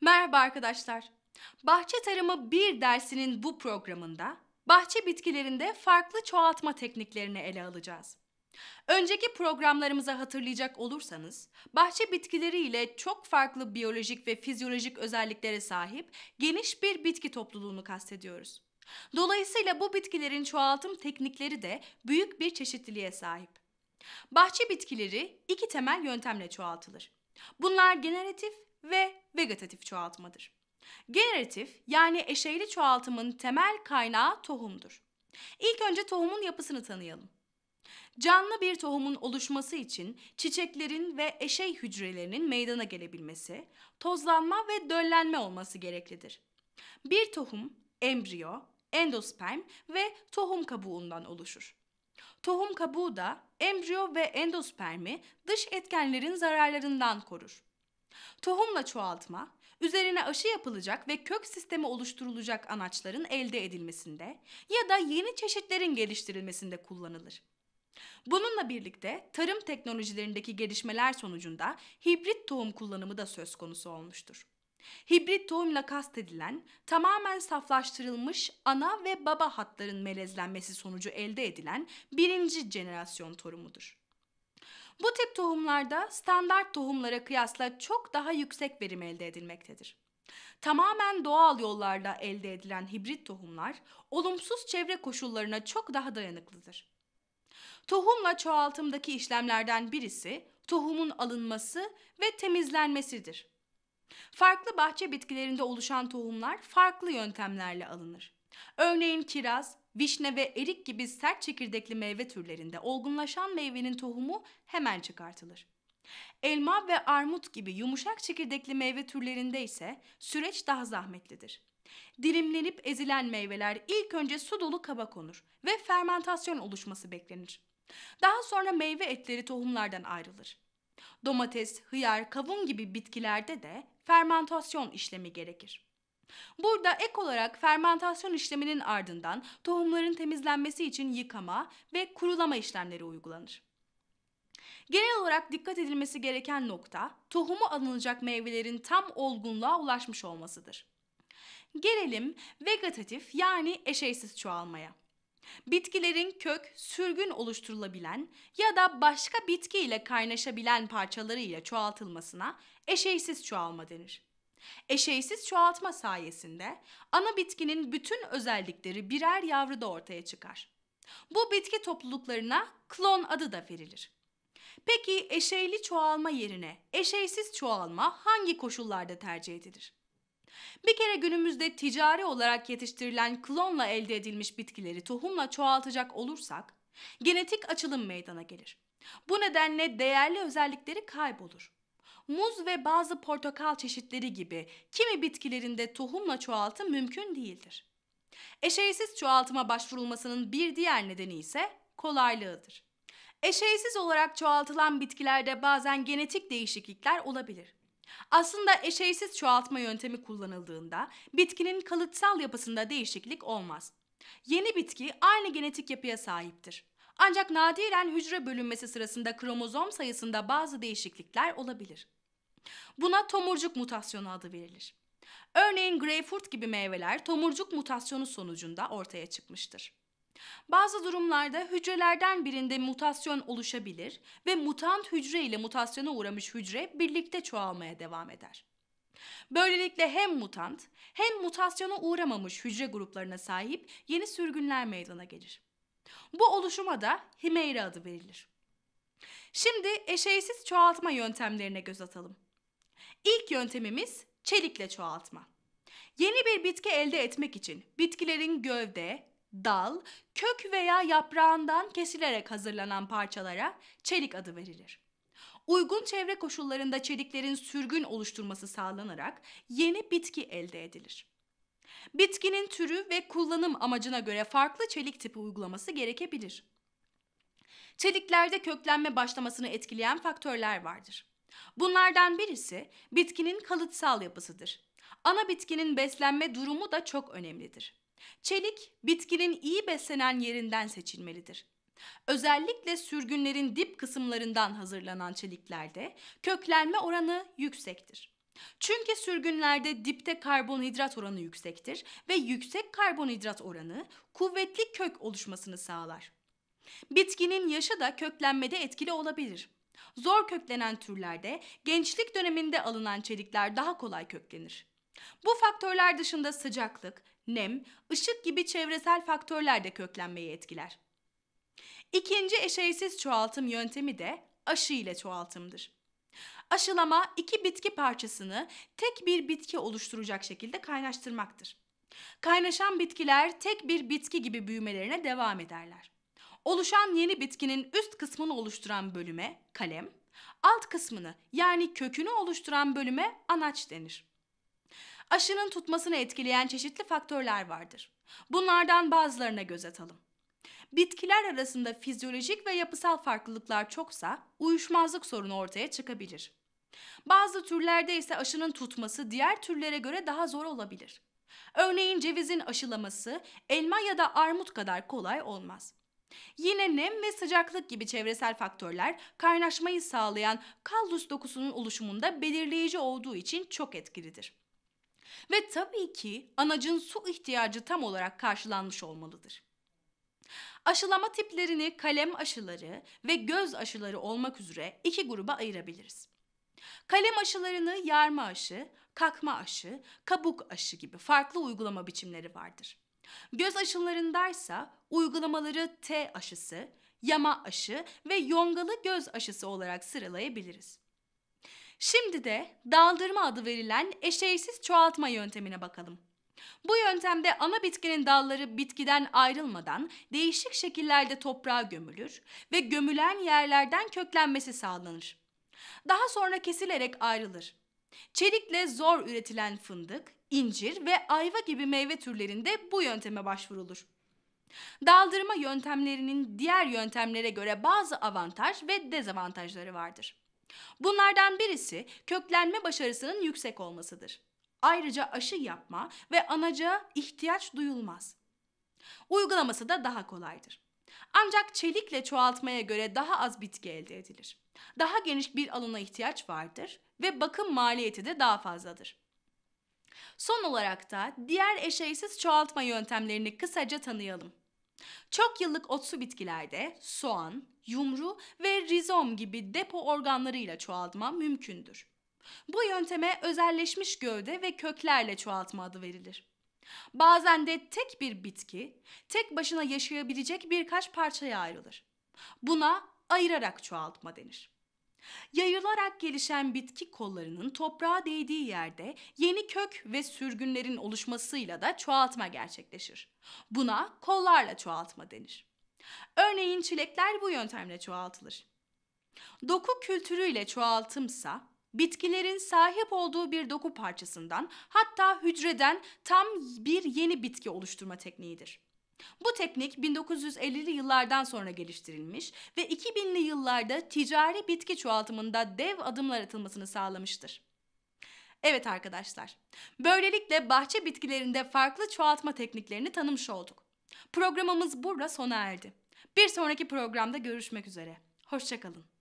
Merhaba arkadaşlar. Bahçe Tarımı 1 dersinin bu programında bahçe bitkilerinde farklı çoğaltma tekniklerini ele alacağız. Önceki programlarımıza hatırlayacak olursanız, bahçe bitkileri ile çok farklı biyolojik ve fizyolojik özelliklere sahip geniş bir bitki topluluğunu kastediyoruz. Dolayısıyla bu bitkilerin çoğaltım teknikleri de büyük bir çeşitliliğe sahip. Bahçe bitkileri iki temel yöntemle çoğaltılır. Bunlar generatif ve vegetatif çoğaltmadır. Generatif yani eşeyli çoğaltımın temel kaynağı tohumdur. İlk önce tohumun yapısını tanıyalım. Canlı bir tohumun oluşması için çiçeklerin ve eşey hücrelerinin meydana gelebilmesi, tozlanma ve döllenme olması gereklidir. Bir tohum embriyo, endosperm ve tohum kabuğundan oluşur. Tohum kabuğu da embriyo ve endospermi dış etkenlerin zararlarından korur. Tohumla çoğaltma, üzerine aşı yapılacak ve kök sistemi oluşturulacak anaçların elde edilmesinde ya da yeni çeşitlerin geliştirilmesinde kullanılır. Bununla birlikte tarım teknolojilerindeki gelişmeler sonucunda hibrit tohum kullanımı da söz konusu olmuştur. Hibrit tohumla kastedilen tamamen saflaştırılmış ana ve baba hatların melezlenmesi sonucu elde edilen birinci jenerasyon torumudur. Bu tip tohumlarda standart tohumlara kıyasla çok daha yüksek verim elde edilmektedir. Tamamen doğal yollarla elde edilen hibrit tohumlar olumsuz çevre koşullarına çok daha dayanıklıdır. Tohumla çoğaltımdaki işlemlerden birisi tohumun alınması ve temizlenmesidir. Farklı bahçe bitkilerinde oluşan tohumlar farklı yöntemlerle alınır. Örneğin kiraz, vişne ve erik gibi sert çekirdekli meyve türlerinde olgunlaşan meyvenin tohumu hemen çıkartılır. Elma ve armut gibi yumuşak çekirdekli meyve türlerinde ise süreç daha zahmetlidir. Dilimlenip ezilen meyveler ilk önce su dolu kaba konur ve fermentasyon oluşması beklenir. Daha sonra meyve etleri tohumlardan ayrılır. Domates, hıyar, kavun gibi bitkilerde de fermentasyon işlemi gerekir. Burada ek olarak fermentasyon işleminin ardından tohumların temizlenmesi için yıkama ve kurulama işlemleri uygulanır. Genel olarak dikkat edilmesi gereken nokta tohumu alınacak meyvelerin tam olgunluğa ulaşmış olmasıdır. Gelelim vegetatif yani eşeysiz çoğalmaya. Bitkilerin kök, sürgün oluşturulabilen ya da başka bitki ile kaynaşabilen parçalarıyla çoğaltılmasına eşeysiz çoğalma denir. Eşeysiz çoğaltma sayesinde ana bitkinin bütün özellikleri birer yavruda ortaya çıkar. Bu bitki topluluklarına klon adı da verilir. Peki eşeyli çoğalma yerine eşeysiz çoğalma hangi koşullarda tercih edilir? Bir kere günümüzde ticari olarak yetiştirilen klonla elde edilmiş bitkileri tohumla çoğaltacak olursak genetik açılım meydana gelir. Bu nedenle değerli özellikleri kaybolur muz ve bazı portakal çeşitleri gibi kimi bitkilerinde tohumla çoğaltım mümkün değildir. Eşeğsiz çoğaltıma başvurulmasının bir diğer nedeni ise kolaylığıdır. Eşeğsiz olarak çoğaltılan bitkilerde bazen genetik değişiklikler olabilir. Aslında eşeğsiz çoğaltma yöntemi kullanıldığında bitkinin kalıtsal yapısında değişiklik olmaz. Yeni bitki aynı genetik yapıya sahiptir. Ancak nadiren hücre bölünmesi sırasında kromozom sayısında bazı değişiklikler olabilir. Buna tomurcuk mutasyonu adı verilir. Örneğin greyfurt gibi meyveler tomurcuk mutasyonu sonucunda ortaya çıkmıştır. Bazı durumlarda hücrelerden birinde mutasyon oluşabilir ve mutant hücre ile mutasyona uğramış hücre birlikte çoğalmaya devam eder. Böylelikle hem mutant hem mutasyona uğramamış hücre gruplarına sahip yeni sürgünler meydana gelir. Bu oluşuma da himeira adı verilir. Şimdi eşeğsiz çoğaltma yöntemlerine göz atalım. İlk yöntemimiz çelikle çoğaltma. Yeni bir bitki elde etmek için bitkilerin gövde, dal, kök veya yaprağından kesilerek hazırlanan parçalara çelik adı verilir. Uygun çevre koşullarında çeliklerin sürgün oluşturması sağlanarak yeni bitki elde edilir. Bitkinin türü ve kullanım amacına göre farklı çelik tipi uygulaması gerekebilir. Çeliklerde köklenme başlamasını etkileyen faktörler vardır. Bunlardan birisi bitkinin kalıtsal yapısıdır. Ana bitkinin beslenme durumu da çok önemlidir. Çelik bitkinin iyi beslenen yerinden seçilmelidir. Özellikle sürgünlerin dip kısımlarından hazırlanan çeliklerde köklenme oranı yüksektir. Çünkü sürgünlerde dipte karbonhidrat oranı yüksektir ve yüksek karbonhidrat oranı kuvvetli kök oluşmasını sağlar. Bitkinin yaşı da köklenmede etkili olabilir. Zor köklenen türlerde gençlik döneminde alınan çelikler daha kolay köklenir. Bu faktörler dışında sıcaklık, nem, ışık gibi çevresel faktörler de köklenmeyi etkiler. İkinci eşeysiz çoğaltım yöntemi de aşı ile çoğaltımdır. Aşılama iki bitki parçasını tek bir bitki oluşturacak şekilde kaynaştırmaktır. Kaynaşan bitkiler tek bir bitki gibi büyümelerine devam ederler. Oluşan yeni bitkinin üst kısmını oluşturan bölüme kalem, alt kısmını yani kökünü oluşturan bölüme anaç denir. Aşının tutmasını etkileyen çeşitli faktörler vardır. Bunlardan bazılarına göz atalım. Bitkiler arasında fizyolojik ve yapısal farklılıklar çoksa uyuşmazlık sorunu ortaya çıkabilir. Bazı türlerde ise aşının tutması diğer türlere göre daha zor olabilir. Örneğin cevizin aşılaması elma ya da armut kadar kolay olmaz. Yine nem ve sıcaklık gibi çevresel faktörler kaynaşmayı sağlayan kallus dokusunun oluşumunda belirleyici olduğu için çok etkilidir. Ve tabii ki anacın su ihtiyacı tam olarak karşılanmış olmalıdır. Aşılama tiplerini kalem aşıları ve göz aşıları olmak üzere iki gruba ayırabiliriz. Kalem aşılarını yarma aşı, kakma aşı, kabuk aşı gibi farklı uygulama biçimleri vardır. Göz aşılarındaysa uygulamaları T aşısı, yama aşı ve yongalı göz aşısı olarak sıralayabiliriz. Şimdi de daldırma adı verilen eşeğsiz çoğaltma yöntemine bakalım. Bu yöntemde ana bitkinin dalları bitkiden ayrılmadan değişik şekillerde toprağa gömülür ve gömülen yerlerden köklenmesi sağlanır. Daha sonra kesilerek ayrılır. Çelikle zor üretilen fındık, incir ve ayva gibi meyve türlerinde bu yönteme başvurulur. Daldırma yöntemlerinin diğer yöntemlere göre bazı avantaj ve dezavantajları vardır. Bunlardan birisi köklenme başarısının yüksek olmasıdır. Ayrıca aşı yapma ve anaca ihtiyaç duyulmaz. Uygulaması da daha kolaydır. Ancak çelikle çoğaltmaya göre daha az bitki elde edilir. Daha geniş bir alana ihtiyaç vardır ve bakım maliyeti de daha fazladır. Son olarak da diğer eşeysiz çoğaltma yöntemlerini kısaca tanıyalım. Çok yıllık otsu bitkilerde soğan, yumru ve rizom gibi depo organlarıyla çoğaltma mümkündür. Bu yönteme özelleşmiş gövde ve köklerle çoğaltma adı verilir. Bazen de tek bir bitki, tek başına yaşayabilecek birkaç parçaya ayrılır. Buna ayırarak çoğaltma denir. Yayılarak gelişen bitki kollarının toprağa değdiği yerde yeni kök ve sürgünlerin oluşmasıyla da çoğaltma gerçekleşir. Buna kollarla çoğaltma denir. Örneğin çilekler bu yöntemle çoğaltılır. Doku kültürüyle çoğaltımsa bitkilerin sahip olduğu bir doku parçasından hatta hücreden tam bir yeni bitki oluşturma tekniğidir. Bu teknik 1950'li yıllardan sonra geliştirilmiş ve 2000'li yıllarda ticari bitki çoğaltımında dev adımlar atılmasını sağlamıştır. Evet arkadaşlar, böylelikle bahçe bitkilerinde farklı çoğaltma tekniklerini tanımış olduk. Programımız burada sona erdi. Bir sonraki programda görüşmek üzere. Hoşçakalın.